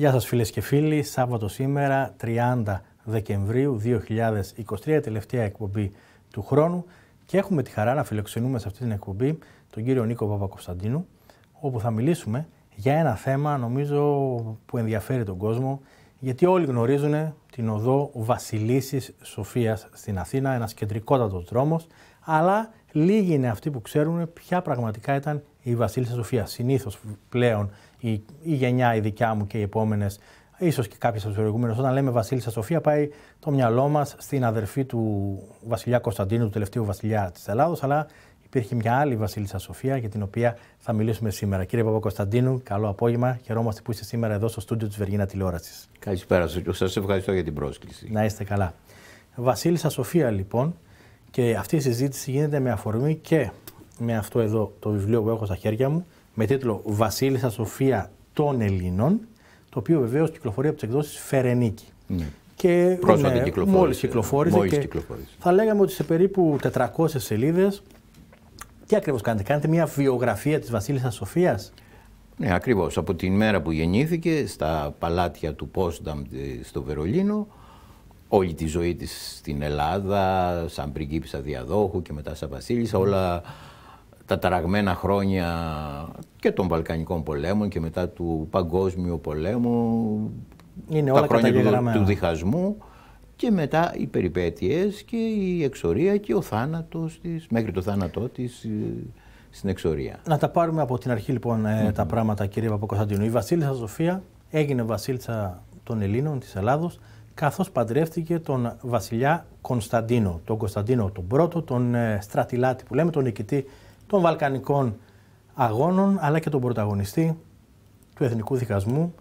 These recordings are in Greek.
Γεια σας φίλες και φίλοι, Σάββατο σήμερα 30 Δεκεμβρίου 2023, τελευταία εκπομπή του χρόνου και έχουμε τη χαρά να φιλοξενούμε σε αυτή την εκπομπή τον κύριο Νίκο Παπακοσταντίνου όπου θα μιλήσουμε για ένα θέμα νομίζω που ενδιαφέρει τον κόσμο γιατί όλοι γνωρίζουν την οδό Βασιλίσης Σοφίας στην Αθήνα, ένας κεντρικότατος δρόμος αλλά λίγοι είναι αυτοί που ξέρουν ποια πραγματικά ήταν η Βασίλισσα Σοφία. Συνήθως πλέον η, η γενιά η δικιά μου και οι επόμενες, ίσως και κάποιες από τις προηγούμενες, όταν λέμε Βασίλισσα Σοφία, πάει το μυαλό μας στην αδερφή του βασιλιά Κωνσταντίνου, του τελευταίου βασιλιά της Ελλάδος, αλλά υπήρχε μια άλλη Βασίλισσα Σοφία για την οποία θα μιλήσουμε σήμερα. Κύριε Παπα Κωνσταντίνου, καλό απόγευμα. Χαιρόμαστε που είστε σήμερα εδώ στο στούντιο της Βεργίνα Τηλεόρασης. Καλησπέρα σα. Σας ευχαριστώ για την πρόσκληση. Να είστε καλά. Βασίλισσα Σοφία, λοιπόν, και αυτή η συζήτηση γίνεται με αφορμή και με αυτό εδώ το βιβλίο που έχω στα χέρια μου, με τίτλο Βασίλισσα Σοφία των Ελλήνων, το οποίο βεβαίως κυκλοφορεί από τις εκδόσεις Φερενίκη. Ναι. Πρόσφατα ναι, κυκλοφόρησε. Μόλις κυκλοφόρησε, Θα λέγαμε ότι σε περίπου 400 σελίδες. Τι ακριβώς κάνετε, κάνετε μια βιογραφία της Βασίλισσας Σοφίας. Ναι, ακριβώς. Από την μέρα που γεννήθηκε στα παλάτια του Πόσνταμ στο Βερολίνο, όλη τη ζωή της στην Ελλάδα, σαν πριγκίπισσα διαδόχου και μετά σαν βασίλισσα, όλα τα ταραγμένα χρόνια και των Βαλκανικών πολέμων και μετά του Παγκόσμιου πολέμου, Είναι τα όλα χρόνια του, του διχασμού και μετά οι περιπέτειες και η εξορία και ο θάνατος της, μέχρι το θάνατό της ε, στην εξορία. Να τα πάρουμε από την αρχή λοιπόν ε, τα πράγματα κύριε Παπακοσταντίνου. Η Βασίλισσα Σοφία έγινε βασίλισσα των Ελλήνων της Ελλάδος καθώς παντρεύτηκε τον βασιλιά Κωνσταντίνο, τον Κωνσταντίνο τον πρώτο, τον ε, στρατιλάτη που λέμε, τον νικητή των Βαλκανικών Αγώνων, αλλά και τον πρωταγωνιστή του Εθνικού Δικασμού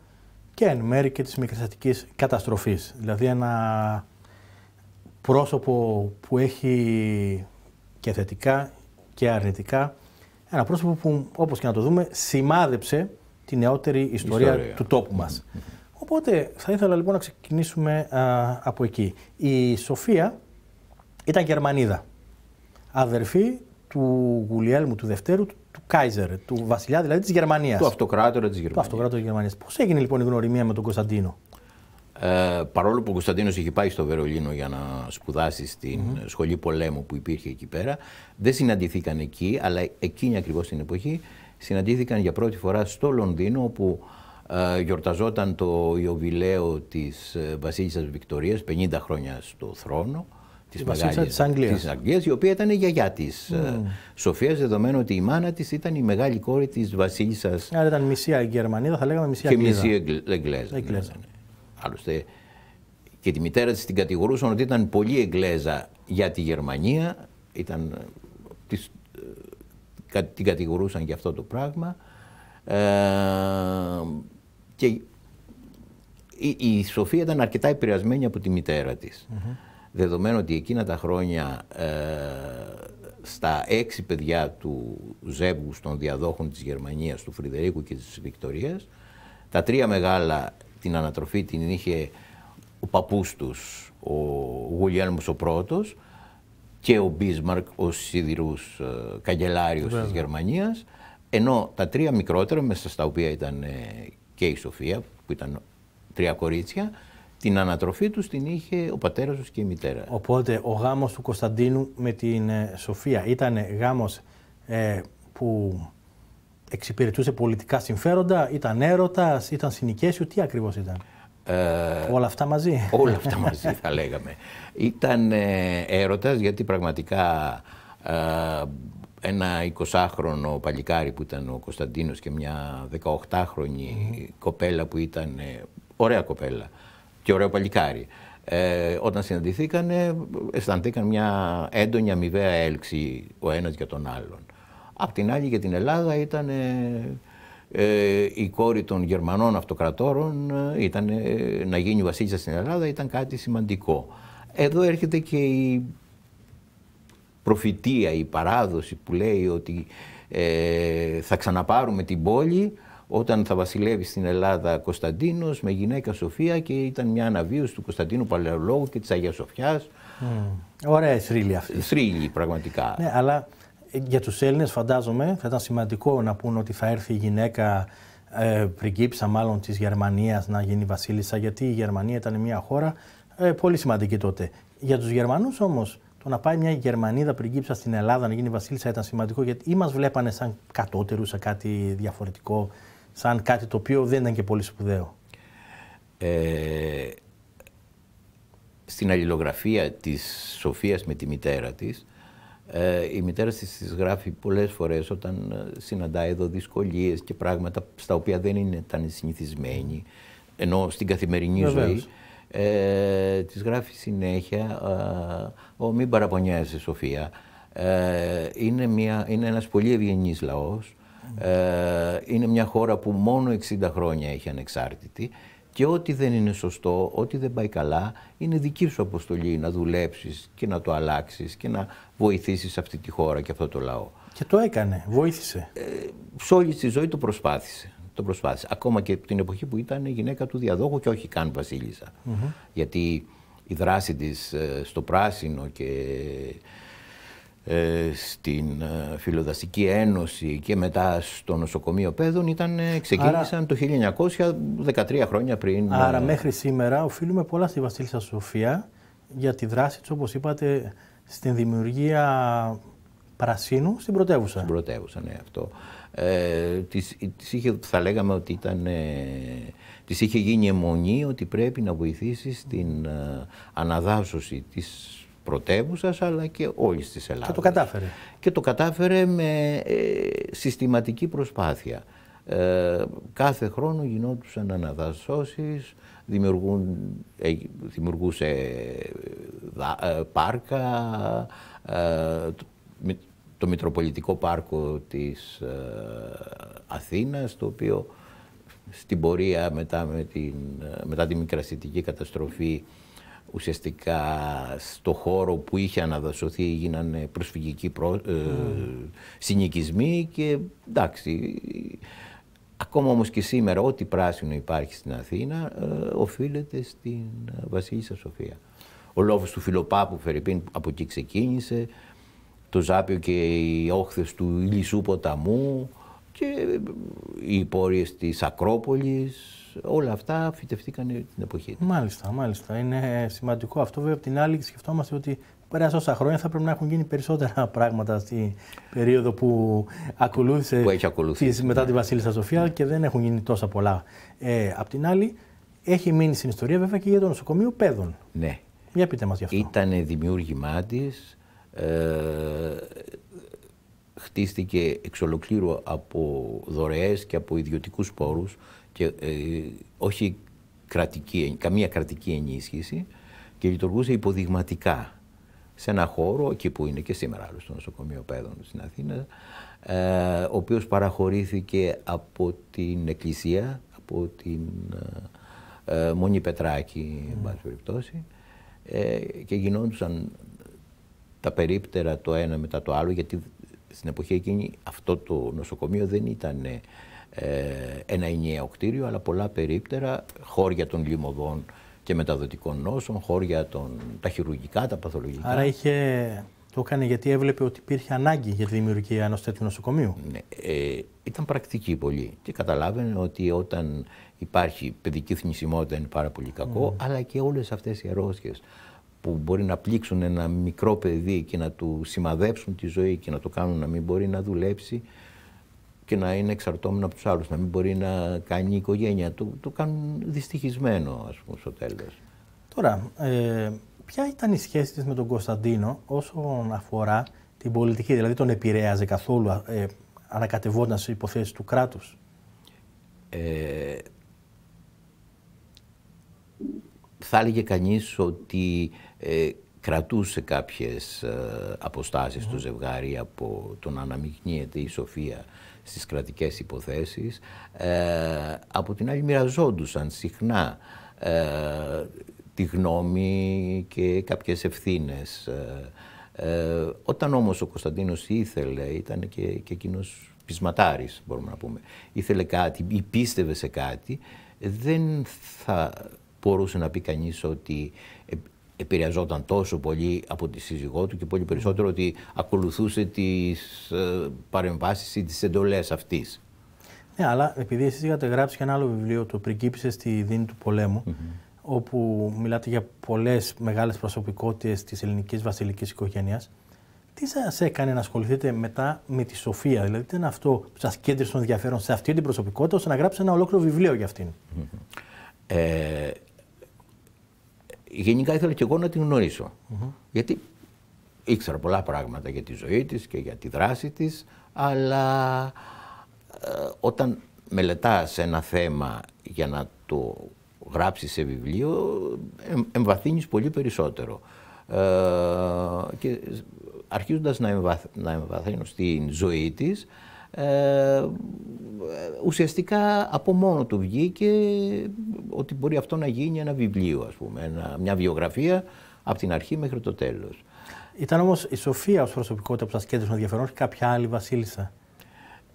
και εν μέρει και της μικροστατικής καταστροφής. Δηλαδή ένα πρόσωπο που έχει και θετικά και αρνητικά, ένα πρόσωπο που όπως και να το δούμε σημάδεψε τη νεότερη ιστορία, του τόπου μας. Οπότε θα ήθελα λοιπόν να ξεκινήσουμε από εκεί. Η Σοφία ήταν Γερμανίδα, αδερφή του Γουλιέλμου του Δευτέρου, του Κάιζερ, του βασιλιά δηλαδή της Γερμανίας. Του αυτοκράτορα της Γερμανίας. Του αυτοκράτορα της Γερμανίας. Πώς έγινε λοιπόν η γνωριμία με τον Κωνσταντίνο. Ε, παρόλο που ο Κωνσταντίνος είχε πάει στο Βερολίνο για να σπουδάσει στην σχολή πολέμου που υπήρχε εκεί πέρα, δεν συναντηθήκαν εκεί, αλλά εκείνη ακριβώς την εποχή συναντήθηκαν για πρώτη φορά στο Λονδίνο, όπου ε, γιορταζόταν το Ιωβιλέο της ε, βασίλισσας Βικτωρία 50 χρόνια στο θρόνο, Της Βασίλισσα της Αγγλίας. η οποία ήταν η γιαγιά της mm. Ε, Σοφίας, δεδομένου ότι η μάνα της ήταν η μεγάλη κόρη της Βασίλισσας. Άρα ήταν μισή Γερμανίδα, θα λέγαμε μισή Αγγλία. Και μισή Εγγλέζα. Εγγλέζα. Ναι, ναι, ναι. Άλλωστε και τη μητέρα της την κατηγορούσαν ότι ήταν πολύ Εγγλέζα για τη Γερμανία, ήταν, ε, της, ε, την κατηγορούσαν για αυτό το πράγμα. Ε, και η, η Σοφία ήταν αρκετά επηρεασμένη από τη μητέρα της. Mm δεδομένου ότι εκείνα τα χρόνια ε, στα έξι παιδιά του ζεύγου των διαδόχων της Γερμανίας, του Φρυδερίκου και της Βικτορίας, τα τρία μεγάλα την ανατροφή την είχε ο παππούς τους, ο Γουλιέλμος ο πρώτος και ο Μπίσμαρκ ο σιδηρούς ε, καγκελάριος της Γερμανίας, ενώ τα τρία μικρότερα, μέσα στα οποία ήταν ε, και η Σοφία, που ήταν τρία κορίτσια, την ανατροφή τους την είχε ο πατέρας τους και η μητέρα. Οπότε ο γάμος του Κωνσταντίνου με την ε, Σοφία ήταν γάμος ε, που εξυπηρετούσε πολιτικά συμφέροντα, ήταν έρωτας, ήταν συνοικέσιο, τι ακριβώς ήταν. Ε, όλα αυτά μαζί. Όλα αυτά μαζί θα λέγαμε. Ήταν ε, έρωτας γιατί πραγματικά ε, ένα 20χρονο παλικάρι που ήταν ο Κωνσταντίνος και μια 18χρονη κοπέλα που ήταν ωραία κοπέλα και ωραίο παλικάρι. Ε, όταν συναντηθήκανε, αισθανθήκαν μια έντονη αμοιβαία έλξη ο ένας για τον άλλον. Απ' την άλλη για την Ελλάδα ήταν ε, η κόρη των Γερμανών αυτοκρατόρων ε, ήταν, να γίνει βασίλισσα στην Ελλάδα ήταν κάτι σημαντικό. Εδώ έρχεται και η προφητεία, η παράδοση που λέει ότι ε, θα ξαναπάρουμε την πόλη όταν θα βασιλεύει στην Ελλάδα Κωνσταντίνος, με γυναίκα Σοφία και ήταν μια αναβίωση του Κωνσταντίνου Παλαιολόγου και της Αγίας Σοφιάς. Mm. Ωραία θρύλη αυτή. Θρύλη πραγματικά. Ναι, αλλά ε, για τους Έλληνες φαντάζομαι θα ήταν σημαντικό να πούνε ότι θα έρθει η γυναίκα ε, μάλλον της Γερμανίας να γίνει βασίλισσα γιατί η Γερμανία ήταν μια χώρα ε, πολύ σημαντική τότε. Για τους Γερμανούς όμως, το να πάει μια Γερμανίδα πριγκίψα στην Ελλάδα να γίνει βασίλισσα ήταν σημαντικό γιατί ή μας βλέπανε σαν κατώτερους σε κάτι διαφορετικό σαν κάτι το οποίο δεν ήταν και πολύ σπουδαίο. Ε, στην αλληλογραφία της Σοφίας με τη μητέρα της, ε, η μητέρα της τις γράφει πολλές φορές όταν ε, συναντάει εδώ δυσκολίες και πράγματα στα οποία δεν είναι, ήταν συνηθισμένη, ενώ στην καθημερινή ζωή ε, της γράφει συνέχεια «Ο μην παραπονιάζει, Σοφία». είναι, μια, είναι ένας πολύ ευγενής λαός, ε, είναι μια χώρα που μόνο 60 χρόνια έχει ανεξάρτητη και ό,τι δεν είναι σωστό, ό,τι δεν πάει καλά, είναι δική σου αποστολή να δουλέψεις και να το αλλάξεις και να βοηθήσεις αυτή τη χώρα και αυτό το λαό. Και το έκανε, βοήθησε. Ε, σε όλη τη ζωή το προσπάθησε. Το προσπάθησε. Ακόμα και την εποχή που ήταν η γυναίκα του διαδόχου και όχι καν βασίλισσα. Γιατί η δράση της ε, στο πράσινο και ε, στην ε, Φιλοδαστική Ένωση και μετά στο νοσοκομείο παιδών ήταν, ε, ξεκίνησαν το 1913 χρόνια πριν. Άρα μέχρι σήμερα οφείλουμε πολλά στη Βασίλισσα Σοφία για τη δράση της όπως είπατε στην δημιουργία πρασίνου στην πρωτεύουσα. Στην πρωτεύουσα, ναι, αυτό. Ε, είχε, θα λέγαμε ότι ήταν, της είχε γίνει αιμονή ότι πρέπει να βοηθήσεις στην ε, αναδάσωση της πρωτεύουσας αλλά και όλης της Ελλάδα. Και το κατάφερε. Και το κατάφερε με ε, συστηματική προσπάθεια. Ε, κάθε χρόνο γινόντουσαν αναδασώσεις, ε, δημιουργούσε ε, πάρκα, το, με, Μητροπολιτικό Πάρκο της Αθήνας, το οποίο στην πορεία μετά, την, μετά τη μικρασιτική καταστροφή ουσιαστικά στο χώρο που είχε αναδασωθεί γίνανε προσφυγικοί προ... Ε, συνοικισμοί και εντάξει. Ακόμα όμως και σήμερα ό,τι πράσινο υπάρχει στην Αθήνα ε, οφείλεται στην ε, Βασίλισσα Σοφία. Ο λόγος του Φιλοπάπου Φερρυπίν από εκεί ξεκίνησε, το Ζάπιο και οι όχθες του Ηλισσού ποταμού, και ε, οι πόρειε της Ακρόπολης. όλα αυτά φυτευτήκαν την εποχή. Μάλιστα, μάλιστα. Είναι σημαντικό αυτό. Βέβαια, απ' την άλλη, σκεφτόμαστε ότι πέρασε όσα χρόνια θα πρέπει να έχουν γίνει περισσότερα πράγματα στην περίοδο που ακολούθησε, έχει μετά ναι. τη Βασίλισσα Σοφία και δεν έχουν γίνει τόσα πολλά. Ε, απ' την άλλη, έχει μείνει στην ιστορία βέβαια και για το νοσοκομείο Πέδων. Ναι. Για πείτε μας γι' αυτό. Ήταν δημιούργημά της. Ε, χτίστηκε εξ ολοκλήρου από δωρεές και από ιδιωτικούς πόρους και ε, όχι κρατική, καμία κρατική ενίσχυση και λειτουργούσε υποδειγματικά σε ένα χώρο, εκεί που είναι και σήμερα άλλο στο νοσοκομείο Πέδων στην Αθήνα, ε, ο οποίος παραχωρήθηκε από την Εκκλησία, από την ε, ε Μονή Πετράκη, mm. περιπτώσει, και γινόντουσαν τα περίπτερα το ένα μετά το άλλο, γιατί στην εποχή εκείνη αυτό το νοσοκομείο δεν ήταν ε, ένα ενιαίο κτίριο, αλλά πολλά περίπτερα χώρια των λιμωδών και μεταδοτικών νόσων, χώρια των, τα χειρουργικά, τα παθολογικά. Άρα είχε, το έκανε γιατί έβλεπε ότι υπήρχε ανάγκη για τη δημιουργία ενός τέτοιου νοσοκομείου. Ναι, ε, ήταν πρακτική πολύ και καταλάβαινε ότι όταν υπάρχει παιδική θνησιμότητα είναι πάρα πολύ κακό, αλλά και όλες αυτές οι αρρώσκες που μπορεί να πλήξουν ένα μικρό παιδί και να του σημαδέψουν τη ζωή και να το κάνουν να μην μπορεί να δουλέψει και να είναι εξαρτώμενο από τους άλλους, να μην μπορεί να κάνει η οικογένεια το κάνουν δυστυχισμένο ας πούμε στο τέλος. Τώρα, ε, ποια ήταν η σχέση της με τον Κωνσταντίνο όσον αφορά την πολιτική, δηλαδή τον επηρέαζε καθόλου, ε, ανακατευόταν υποθέσεις του κράτους. Ε, θα έλεγε κανείς ότι ε, κρατούσε κάποιες ε, αποστάσεις mm. το ζευγάρι από το να αναμειγνύεται η σοφία στις κρατικές υποθέσεις. Ε, από την άλλη μοιραζόντουσαν συχνά τη γνώμη και κάποιες ευθύνες. Όταν όμως ο Κωνσταντίνος ήθελε, ήταν και, και εκείνος πισματάρης μπορούμε να πούμε, ήθελε κάτι ή πίστευε σε κάτι, δεν θα μπορούσε να πει κανείς ότι ε, επηρεαζόταν τόσο πολύ από τη σύζυγό του και πολύ περισσότερο ότι ακολουθούσε τις ε, παρεμβάσεις ή τις εντολές αυτής. Ναι, αλλά επειδή εσείς είχατε γράψει και ένα άλλο βιβλίο, το «Πριγκίπισες στη δίνη του πολέμου», όπου μιλάτε για πολλές μεγάλες προσωπικότητες της Ελληνικής Βασιλικής οικογένειας, τι σας έκανε να ασχοληθείτε μετά με τη Σοφία, δηλαδή τι ήταν αυτό που σας κέντρισε τον ενδιαφέρον σε αυτή την προσωπικότητα, ώστε να γράψετε ένα ολόκληρο βιβλίο για αυτήν. ε, γενικά ήθελα και εγώ να την γνωρίσω. Γιατί ήξερα πολλά πράγματα για τη ζωή της και για τη δράση της, αλλά ε, όταν μελετάς ένα θέμα για να το γράψεις σε βιβλίο, ε, εμβαθύνεις πολύ περισσότερο. Ε, και αρχίζοντας να, να εμβαθύνω στην ζωή της, ε, ουσιαστικά από μόνο του βγήκε ότι μπορεί αυτό να γίνει ένα βιβλίο, ας πούμε, μια βιογραφία από την αρχή μέχρι το τέλος. Ήταν όμως η Σοφία ως προσωπικότητα που σας να ενδιαφέρον, και κάποια άλλη βασίλισσα.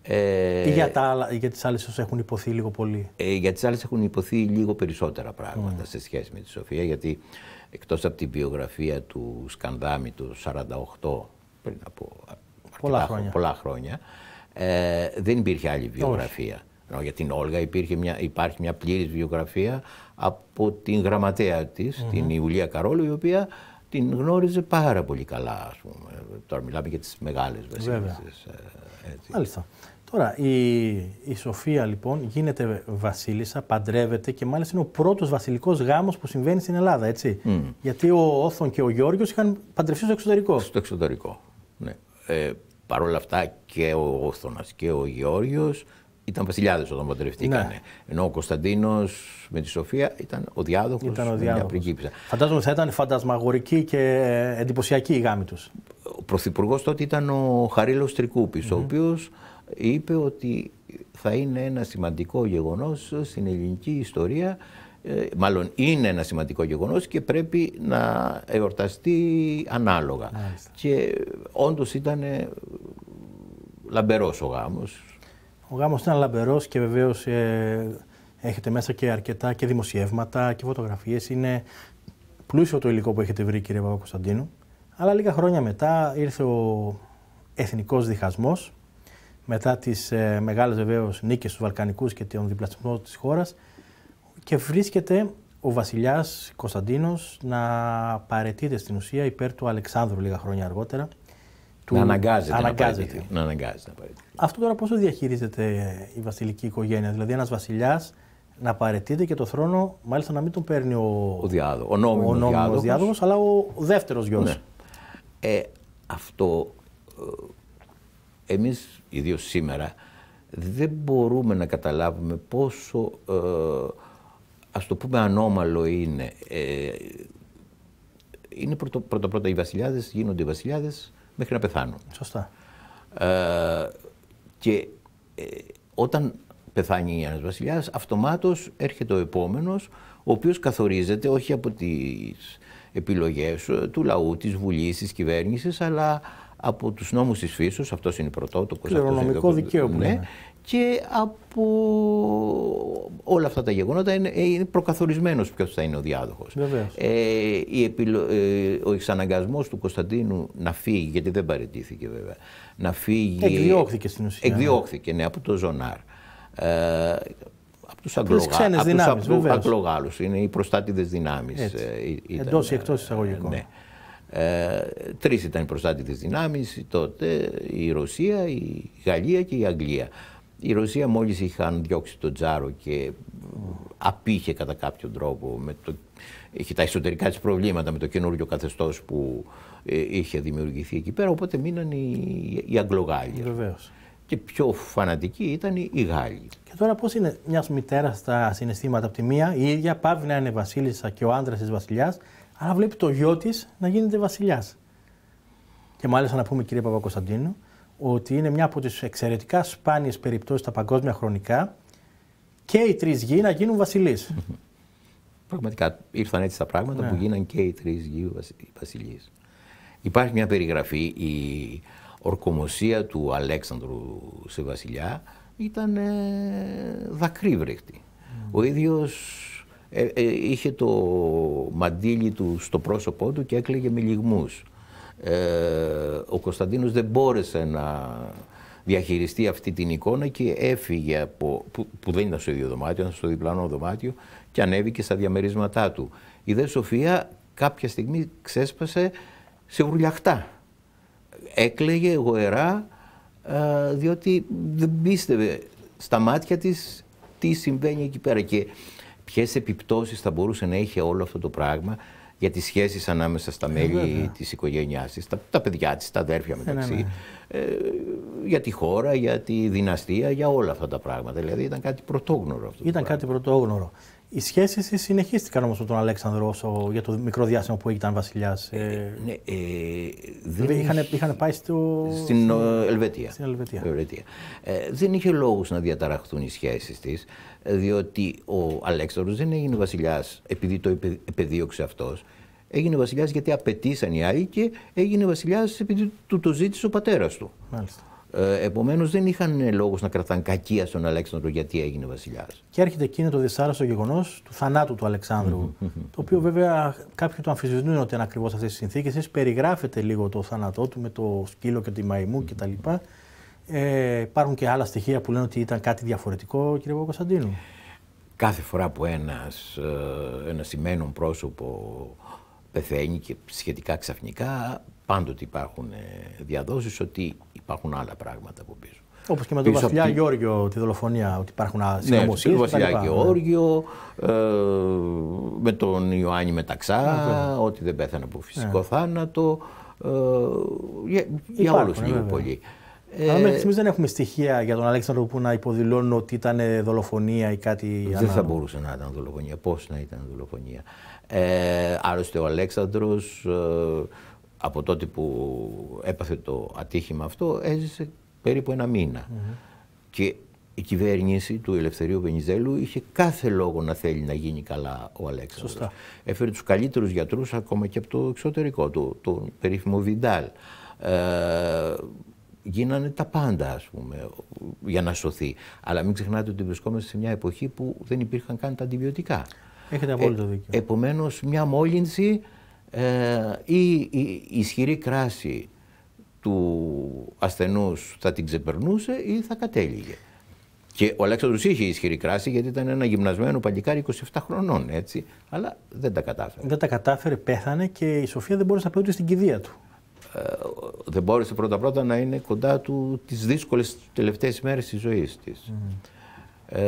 Ε, ή για, τα για τις άλλες όσο έχουν υποθεί λίγο πολύ. Ε, για τις άλλες έχουν υποθεί λίγο περισσότερα πράγματα mm. σε σχέση με τη Σοφία, γιατί εκτός από την βιογραφία του Σκανδάμι του 48, πριν από πολλά χρόνια, πολλά χρόνια ε, δεν υπήρχε άλλη βιογραφία. Ενώ για την Όλγα υπήρχε μια, υπάρχει μια πλήρης βιογραφία από την γραμματέα της, mm -hmm. την Ιουλία Καρόλου, η οποία την γνώριζε πάρα πολύ καλά, ας πούμε. Τώρα μιλάμε για τις μεγάλες βασίλισσες. Ε, έτσι. Μάλιστα. Τώρα, η, η Σοφία λοιπόν γίνεται βασίλισσα, παντρεύεται και μάλιστα είναι ο πρώτος βασιλικός γάμος που συμβαίνει στην Ελλάδα, έτσι. Mm. Γιατί ο Όθων και ο Γιώργος είχαν παντρευτεί στο εξωτερικό. Στο εξωτερικό, ναι. Ε, Παρ' όλα αυτά και ο Όθωνα και ο Γεώργιος ήταν βασιλιάδες όταν παντρευτήκανε. Ναι. Ενώ ο Κωνσταντίνος με τη Σοφία ήταν ο διάδοχος η μια πριγκίπισσα. Φαντάζομαι θα ήταν φαντασμαγορική και εντυπωσιακή η γάμη τους. Ο πρωθυπουργός τότε ήταν ο Χαρίλος Τρικούπης, ο οποίος είπε ότι θα είναι ένα σημαντικό γεγονός στην ελληνική ιστορία ε, μάλλον είναι ένα σημαντικό γεγονός και πρέπει να εορταστεί ανάλογα. Και όντως ήταν ε, λαμπερός ο γάμος. Ο γάμος ήταν λαμπερός και βεβαίως ε, έχετε μέσα και αρκετά και δημοσιεύματα και φωτογραφίες. Είναι πλούσιο το υλικό που έχετε βρει κύριε Παπακοσταντίνου. Αλλά λίγα χρόνια μετά ήρθε ο εθνικός διχασμός μετά τις ε, μεγάλες βεβαίως νίκες στους Βαλκανικούς και τον διπλασιασμό της χώρας και βρίσκεται ο βασιλιάς Κωνσταντίνος να παρετείται στην ουσία υπέρ του Αλεξάνδρου λίγα χρόνια αργότερα. Του... Να αναγκάζεται, Να, αναγκάζεται Αυτό τώρα πόσο διαχειρίζεται η βασιλική οικογένεια, δηλαδή ένας βασιλιάς να παρετείται και το θρόνο μάλιστα να μην τον παίρνει ο, ο, διάδο, ο νόμιμος, διάδοχος. αλλά ο δεύτερος γιος. Ναι. Ε, αυτό ε, εμείς ιδίως σήμερα δεν μπορούμε να καταλάβουμε πόσο ε, ας το πούμε ανώμαλο είναι, ε, είναι πρώτα, πρώτα οι βασιλιάδες, γίνονται οι βασιλιάδες μέχρι να πεθάνουν. Σωστά. Ε, και ε, όταν πεθάνει ένας βασιλιάς, αυτομάτως έρχεται ο επόμενος, ο οποίος καθορίζεται όχι από τις επιλογές του λαού, της Βουλής, της κυβέρνησης, αλλά από τους νόμους της φύσης, αυτός είναι πρωτότοκος. Κληρονομικό δικαίωμα. Ναι, ναι και από όλα αυτά τα γεγονότα είναι, είναι προκαθορισμένος ποιος θα είναι ο διάδοχος. Ε, επιλο... ε, ο εξαναγκασμός του Κωνσταντίνου να φύγει, γιατί δεν παραιτήθηκε βέβαια, να φύγει... Εκδιώχθηκε στην ουσία. Ναι. Εκδιώχθηκε, ναι, από το Ζωνάρ. Ε, από τους, αγγλογα... από τους Αγγλογάλους, είναι οι προστάτηδες δυνάμεις. Ε, Εντός ή ε, εκτός εισαγωγικών. Ναι. Ε, τρεις ήταν οι προστάτηδες δυνάμεις τότε, η Ρωσία, η Γαλλία και η Αγγλία. Η Ρωσία μόλις είχαν διώξει τον Τζάρο και απήχε κατά κάποιο τρόπο, με το... είχε τα εσωτερικά της προβλήματα με το καινούργιο καθεστώς που ε, είχε δημιουργηθεί εκεί πέρα, οπότε μείναν οι, οι Αγγλογάλοι. Βεβαίως. Και πιο φανατικοί ήταν οι Γάλλοι. Και τώρα πώς είναι μιας μητέρας στα συναισθήματα από τη μία, η ίδια πάβει να είναι βασίλισσα και ο άντρας της βασιλιάς, αλλά βλέπει το γιο της να γίνεται βασιλιάς. Και μάλιστα να πούμε κύριε Παπακοσταντίνου, ότι είναι μια από τις εξαιρετικά σπάνιες περιπτώσεις στα παγκόσμια χρονικά και οι τρεις γη να γίνουν βασιλείς. Πραγματικά ήρθαν έτσι τα πράγματα που ναι. γίναν και οι τρεις γη βασιλείς. Υπάρχει μια περιγραφή, η ορκομοσία του Αλέξανδρου σε βασιλιά ήταν ε, δακρύβρεχτη. Ο ίδιος ε, ε, είχε το μαντίλι του στο πρόσωπό του και έκλαιγε με λιγμούς. Ε, ο Κωνσταντίνος δεν μπόρεσε να διαχειριστεί αυτή την εικόνα και έφυγε από, που, δεν ήταν στο ίδιο δωμάτιο, ήταν στο διπλανό δωμάτιο και ανέβηκε στα διαμερίσματά του. Η δε Σοφία κάποια στιγμή ξέσπασε σε γουρλιαχτά. Έκλαιγε γοερά διότι δεν πίστευε στα μάτια της τι συμβαίνει εκεί πέρα και ποιες επιπτώσεις θα μπορούσε να έχει όλο αυτό το πράγμα για τις σχέσεις ανάμεσα στα ε, μέλη ε, της οικογένειάς της, τα, παιδιά της, τα αδέρφια ε, ναι, μεταξύ, ναι. ε, για τη χώρα, για τη δυναστεία, για όλα αυτά τα πράγματα. Δηλαδή ήταν κάτι πρωτόγνωρο αυτό. Ήταν κάτι πρωτόγνωρο. Οι σχέσεις συνεχίστηκαν όμως με τον Αλέξανδρο Όσο για το μικρό διάστημα που ήταν βασιλιάς. Ε, ε, ναι, ε, δεν δηλαδή είχαν, πάει ε, στην Ελβετία. Στην Ελβετία. Ελβετία. Ε, δεν είχε λόγους να διαταραχθούν οι σχέσεις της, ε, διότι ο Αλέξανδρος δεν έγινε βασιλιάς επειδή το επεδίωξε αυτός. Έγινε βασιλιάς γιατί απαιτήσαν οι άλλοι και έγινε βασιλιάς επειδή του το ζήτησε ο πατέρας του. Μάλιστα. Ε, Επομένως δεν είχαν λόγο να κρατάνε κακία στον Αλέξανδρο γιατί έγινε βασιλιάς. Και έρχεται εκείνο το δυσάρεστο γεγονός του θανάτου του Αλεξάνδρου. το οποίο βέβαια κάποιοι το αμφισβητούν ότι είναι ακριβώς αυτές τι συνθήκες. Εσείς περιγράφετε λίγο το θάνατό του με το σκύλο και τη μαϊμού κτλ. Ε, υπάρχουν και άλλα στοιχεία που λένε ότι ήταν κάτι διαφορετικό, κύριε Κωνσταντίνου. Κάθε φορά που ένας, ε, ένα σημαίνον πρόσωπο πεθαίνει και σχετικά ξαφνικά, πάντοτε υπάρχουν ε, διαδόσεις ότι υπάρχουν άλλα πράγματα από πίσω. Όπως και με τον Βασιλιά τη... Γεώργιο, τη δολοφονία, ότι υπάρχουν συνωμοσίε. Ναι, με Βασιλιά Γεώργιο, ναι. ε, με τον Ιωάννη Μεταξά, ναι, ότι δεν πέθανε από φυσικό ναι. θάνατο. Ε, για όλους λίγο πολύ. Ε, Αλλά μέχρι ε, στιγμής δεν έχουμε στοιχεία για τον Αλέξανδρο που να υποδηλώνουν ότι ήταν ε, δολοφονία ή κάτι Δεν θα μπορούσε να ήταν δολοφονία. Πώς να ήταν δολοφονία. Ε, άλλωστε ο Αλέξανδρος ε, από τότε που έπαθε το ατύχημα αυτό έζησε περίπου ένα Και η κυβέρνηση του Ελευθερίου Βενιζέλου είχε κάθε λόγο να θέλει να γίνει καλά ο Αλέξανδρος. Σωστά. Έφερε τους καλύτερους γιατρούς ακόμα και από το εξωτερικό του, τον περίφημο Βιντάλ. Ε, γίνανε τα πάντα, ας πούμε, για να σωθεί. Αλλά μην ξεχνάτε ότι βρισκόμαστε σε μια εποχή που δεν υπήρχαν καν τα αντιβιωτικά. Έχετε απόλυτο ε, δίκιο. Ε, επομένως, μια μόλυνση ε, η ισχυρή κράση του ασθενούς θα την ξεπερνούσε ή θα κατέληγε. Και ο Αλέξανδρος είχε ισχυρή κράση γιατί ήταν ένα γυμνασμένο παλικάρι 27 χρονών, έτσι, αλλά δεν τα κατάφερε. Δεν τα κατάφερε, πέθανε και η Σοφία δεν μπορούσε να πει ούτε στην κηδεία του. Ε, δεν μπόρεσε πρώτα-πρώτα να είναι κοντά του τις δύσκολες τελευταίες μέρες της ζωής της. Ε,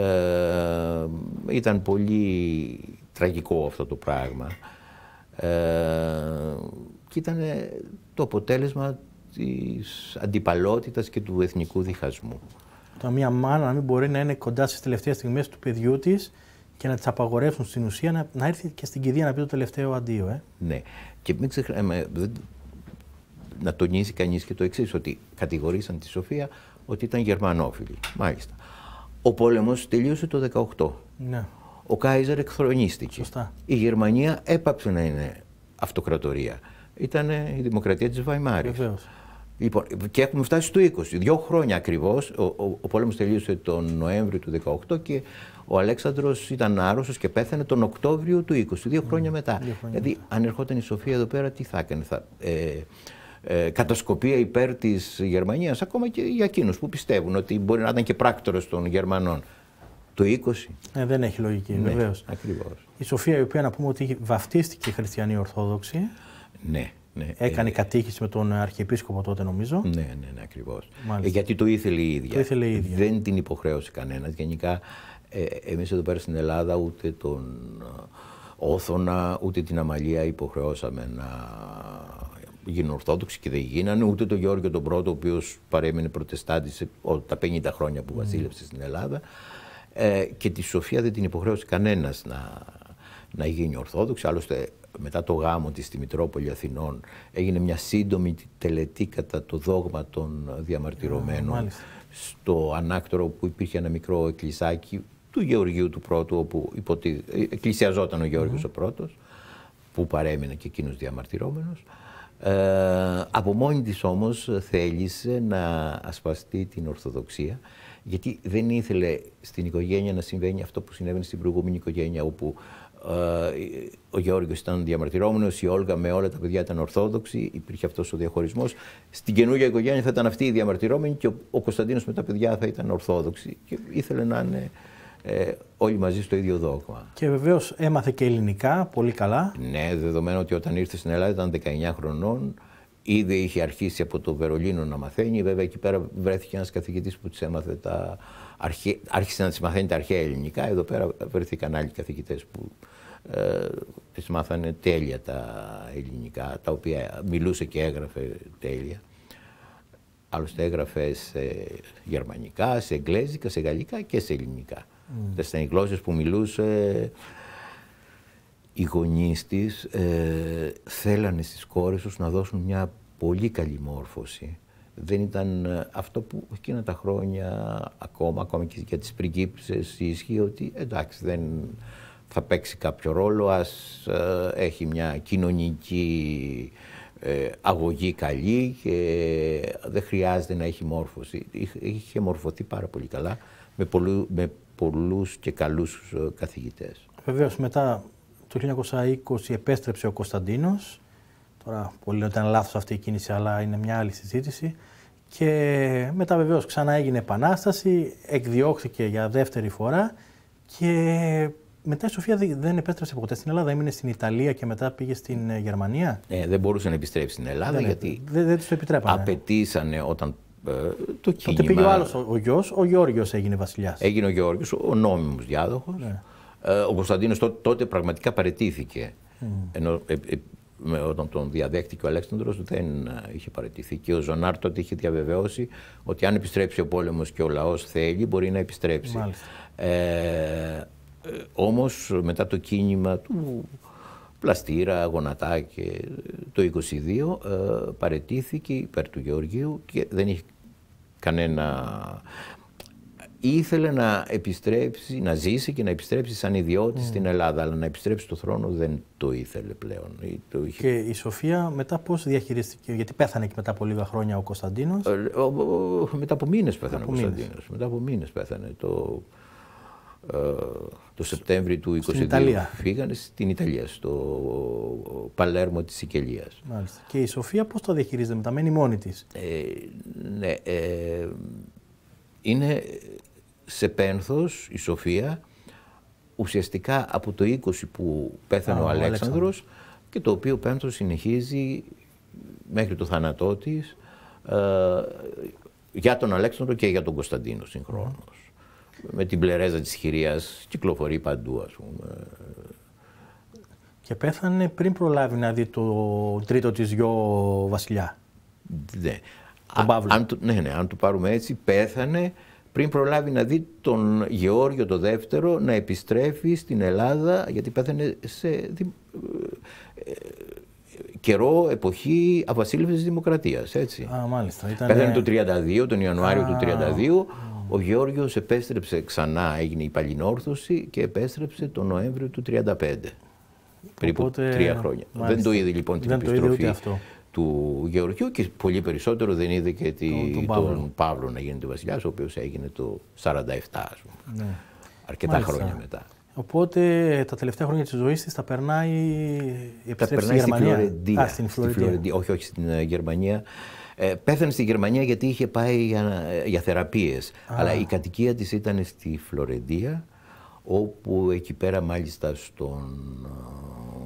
ήταν πολύ τραγικό αυτό το πράγμα. Ε, και ήταν το αποτέλεσμα της αντιπαλότητας και του εθνικού διχασμού. Τα μία μάνα να μην μπορεί να είναι κοντά στις τελευταίες στιγμές του παιδιού της και να τις απαγορεύσουν στην ουσία να, να έρθει και στην κηδεία να πει το τελευταίο αντίο. Ε. Ναι. Και μην ξεχνάμε, ε, να τονίζει κανείς και το εξής ότι κατηγορήσαν τη Σοφία ότι ήταν γερμανόφιλη. Μάλιστα. Ο πόλεμος τελείωσε το 18. Ναι. Ο Κάιζερ εκθρονίστηκε. Σωστά. Η Γερμανία έπαψε να είναι αυτοκρατορία. Ήταν η δημοκρατία της Βαϊμάρης. Λοιπόν, και έχουμε φτάσει στο 20. Δύο χρόνια ακριβώς. Ο, ο, ο πόλεμος τελείωσε τον Νοέμβριο του 18 και ο Αλέξανδρος ήταν άρρωστος και πέθανε τον Οκτώβριο του 20. Δύο χρόνια μετά. Δύο χρόνια δηλαδή, αν ερχόταν η Σοφία εδώ πέρα, τι θα έκανε. Θα, ε, ε κατασκοπία υπέρ της Γερμανίας, ακόμα και για εκείνους που πιστεύουν ότι μπορεί να ήταν και πράκτορο των Γερμανών το 20. Ε, δεν έχει λογική, ναι, βεβαίως. Ακριβώς. Η Σοφία, η οποία να πούμε ότι βαφτίστηκε χριστιανή Ορθόδοξη. Ναι. Ναι, ε, Έκανε ε, κατήχηση με τον Αρχιεπίσκοπο τότε, νομίζω. Ναι, ναι, ναι ακριβώς. Ε, γιατί το ήθελε η ίδια. Δεν την υποχρέωσε κανένας. Γενικά, ε, εμείς εδώ πέρα στην Ελλάδα ούτε τον Όθωνα ούτε την Αμαλία υποχρεώσαμε να γίνουν Ορθόδοξοι και δεν γίνανε, ούτε τον Γεώργιο τον Πρώτο, ο οποίος παρέμεινε Προτεστάτη τα 50 χρόνια που ναι. βασίλευσε στην Ελλάδα. Ε, και τη Σοφία δεν την υποχρέωσε κανένας να, να γίνει Ορθόδοξη. Άλλωστε μετά το γάμο της στη Μητρόπολη Αθηνών έγινε μια σύντομη τελετή κατά το δόγμα των διαμαρτυρωμένων στο ανάκτορο που υπήρχε ένα μικρό εκκλησάκι του Γεωργίου του Πρώτου όπου υποτι... Ε, εκκλησιαζόταν ο Γεώργιος ο Πρώτος που παρέμεινε και εκείνος διαμαρτυρώμενος. Ε, από μόνη της όμως θέλησε να ασπαστεί την Ορθοδοξία γιατί δεν ήθελε στην οικογένεια να συμβαίνει αυτό που συνέβαινε στην προηγούμενη οικογένεια, όπου ε, ο Γεώργιος ήταν διαμαρτυρόμενος, η Όλγα με όλα τα παιδιά ήταν ορθόδοξη, υπήρχε αυτός ο διαχωρισμός. Στην καινούργια οικογένεια θα ήταν αυτή οι διαμαρτυρόμενοι και ο, ο Κωνσταντίνος με τα παιδιά θα ήταν ορθόδοξη και ήθελε να είναι ε, όλοι μαζί στο ίδιο δόγμα. Και βεβαίως έμαθε και ελληνικά πολύ καλά. Ναι, δεδομένου ότι όταν ήρθε στην Ελλάδα ήταν 19 χρονών, Ήδη είχε αρχίσει από το Βερολίνο να μαθαίνει. Βέβαια, εκεί πέρα βρέθηκε ένας καθηγητής που τη έμαθε τα αρχι άρχισε να τη μαθαίνει τα αρχαία ελληνικά. Εδώ πέρα βρέθηκαν άλλοι καθηγητές που ε, τη μάθανε τέλεια τα ελληνικά, τα οποία μιλούσε και έγραφε τέλεια. Άλλωστε έγραφε σε γερμανικά, σε εγγλέζικα, σε γαλλικά και σε ελληνικά. Mm. Ήταν οι γλώσσες που μιλούσε οι γονείς της ε, θέλανε στις κόρες τους να δώσουν μια πολύ καλή μόρφωση. Δεν ήταν ε, αυτό που εκείνα τα χρόνια ακόμα, ακόμα και για τις πριγκίπισσες ισχύει ότι εντάξει δεν θα παίξει κάποιο ρόλο ας ε, έχει μια κοινωνική αγωγή καλή και δεν χρειάζεται να έχει μόρφωση. Είχε μορφωθεί πάρα πολύ καλά με, πολλού, με πολλούς και καλούς καθηγητές. Βεβαίως μετά το 1920 επέστρεψε ο Κωνσταντίνος. Τώρα πολύ ότι ήταν λάθος αυτή η κίνηση, αλλά είναι μια άλλη συζήτηση. Και μετά βεβαίως, ξανά έγινε επανάσταση, εκδιώχθηκε για δεύτερη φορά και μετά η Σοφία δεν επέστρεψε ποτέ στην Ελλάδα, έμεινε στην Ιταλία και μετά πήγε στην ε, Γερμανία. Ε, δεν μπορούσε να επιστρέψει στην Ελλάδα γιατί δεν, δεν τους επιτρέπανε. απαιτήσανε όταν ε, το κίνημα... Τότε πήγε ο άλλος ο, γιος, ο Γιώργος έγινε Βασιλιάς. Έγινε ο Γιώργος, ο νόμιμος διάδοχος. Ναι. Ε, ο Κωνσταντίνος τότε, τότε πραγματικά παρετήθηκε. Ενώ ε, ε, με, όταν τον διαδέχτηκε ο Αλέξανδρος δεν είχε παραιτηθεί και ο Ζωνάρ τότε είχε διαβεβαιώσει ότι αν επιστρέψει ο πόλεμος και ο λαός θέλει μπορεί να επιστρέψει. Ε, όμως μετά το κίνημα του πλαστήρα, γονατά και το 22 ε, παρετήθηκε υπέρ του Γεωργίου και δεν είχε κανένα ήθελε να επιστρέψει, να ζήσει και να επιστρέψει σαν ιδιώτη mm. στην Ελλάδα. Αλλά να επιστρέψει στο θρόνο δεν το ήθελε πλέον. Το είχε... Και η Σοφία μετά πώς διαχειρίστηκε, γιατί πέθανε και μετά από λίγα χρόνια ο Κωνσταντίνος. Ε, μετά από μήνες πέθανε ο Κωνσταντίνος. Μετά από μήνες πέθανε. Το, ε, το του 2022 φύγανε στην Ιταλία, στο Παλέρμο της Σικελίας. Μάλιστα. Και η Σοφία πώς το διαχειρίζεται μετά, μένει μόνη της. Ε, ναι, ε, είναι ε, σε πένθος η Σοφία ουσιαστικά από το 20 που πέθανε ο Αλέξανδρος και το οποίο πένθος συνεχίζει μέχρι το θάνατό της ε, για τον Αλέξανδρο και για τον Κωνσταντίνο συγχρόνως. Με την πλερέζα της χειρίας κυκλοφορεί παντού ας πούμε. Και πέθανε πριν προλάβει να δει το τρίτο της γιο βασιλιά αν, ναι, ναι, αν το πάρουμε έτσι, πέθανε πριν προλάβει να δει τον Γεώργιο το δεύτερο να επιστρέφει στην Ελλάδα, γιατί πέθανε σε ε, καιρό, εποχή αβασίλευσης δημοκρατίας, έτσι. Α, μάλιστα. Ήταν... Πέθανε το 32, τον Ιανουάριο του 32. Ο Γεώργιος επέστρεψε ξανά, έγινε η παλινόρθωση και επέστρεψε τον Νοέμβριο του 35. Περίπου τρία χρόνια. Δεν το είδε λοιπόν την δεν επιστροφή. Το είδε αυτό του Γεωργιού και πολύ περισσότερο δεν είδε και τη, τον, τον, τον Παύλο να γίνεται βασιλιάς, ο οποίος έγινε το 47, ας πούμε. Ναι. Αρκετά Μάλιστα. χρόνια μετά. Οπότε τα τελευταία χρόνια της ζωής της τα περνάει Τα περνάει στη Φλωρεντία. στην Φλωρεντία. Όχι, όχι, στην ε, Γερμανία. Ε, πέθανε στη Γερμανία γιατί είχε πάει για, ε, για Αλλά η κατοικία της ήταν στη Φλωρεντία, όπου εκεί πέρα μάλιστα στον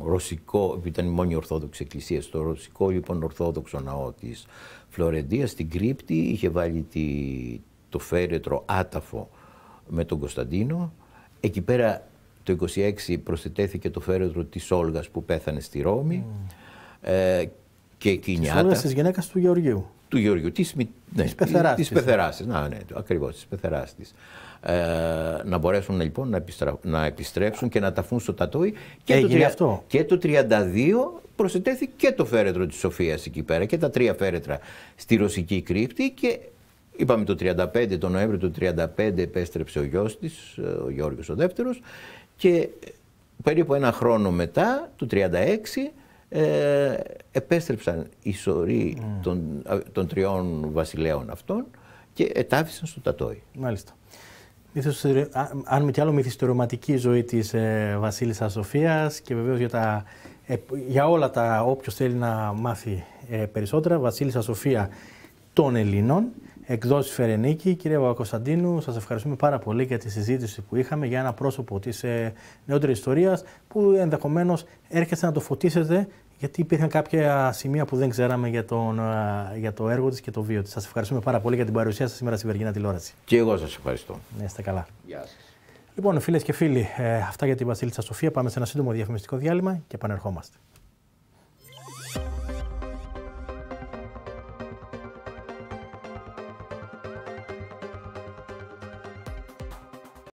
ρωσικό, ήταν η μόνη ορθόδοξη εκκλησία, στο ρωσικό λοιπόν ορθόδοξο ναό της Φλωρεντίας, στην Κρύπτη, είχε βάλει το φέρετρο άταφο με τον Κωνσταντίνο. Εκεί πέρα το 26 προσθετέθηκε το φέρετρο της Όλγας που πέθανε στη Ρώμη mm. ε, και εκείνη Της Όλγας της του Γεωργίου του Γεωργιού, της, ναι, της τη της. να, ναι, ακριβώς, της Πεθεράστης. Ε, να μπορέσουν λοιπόν να, επιστρα... να επιστρέψουν και να ταφούν στο Τατόι. Και, το, και το 32 προσετέθηκε και το φέρετρο της Σοφίας εκεί πέρα και τα τρία φέρετρα στη Ρωσική κρύπτη και είπαμε το 35, το Νοέμβριο του 35 επέστρεψε ο γιος της, ο Γιώργος ο δεύτερος και περίπου ένα χρόνο μετά, το 36, ε, επέστρεψαν οι σωροί mm. των, τριών βασιλέων αυτών και ετάφησαν στο Τατόι. Μάλιστα. Αν μη τι άλλο, μυθιστορηματική ζωής της ε, Βασίλισσας Σοφίας και βεβαίως για, ε, για όλα τα όποιος θέλει να μάθει ε, περισσότερα, Βασίλισσα Σοφία των Ελλήνων εκδόσει Φερενίκη. Κύριε Βαγκοσταντίνου, σας ευχαριστούμε πάρα πολύ για τη συζήτηση που είχαμε για ένα πρόσωπο της ε, νεότερης ιστορίας που ενδεχομένως έρχεστε να το φωτίσετε γιατί υπήρχαν κάποια σημεία που δεν ξέραμε για, τον, ε, για το έργο της και το βίο της. Σας ευχαριστούμε πάρα πολύ για την παρουσία σας σήμερα στη Βεργίνα Τηλόραση. Και εγώ σας ευχαριστώ. Να είστε καλά. Γεια σας. Λοιπόν, φίλες και φίλοι, ε, αυτά για την Βασίλισσα Σοφία. Πάμε σε ένα σύντομο διαφημιστικό διάλειμμα και επανερχόμαστε.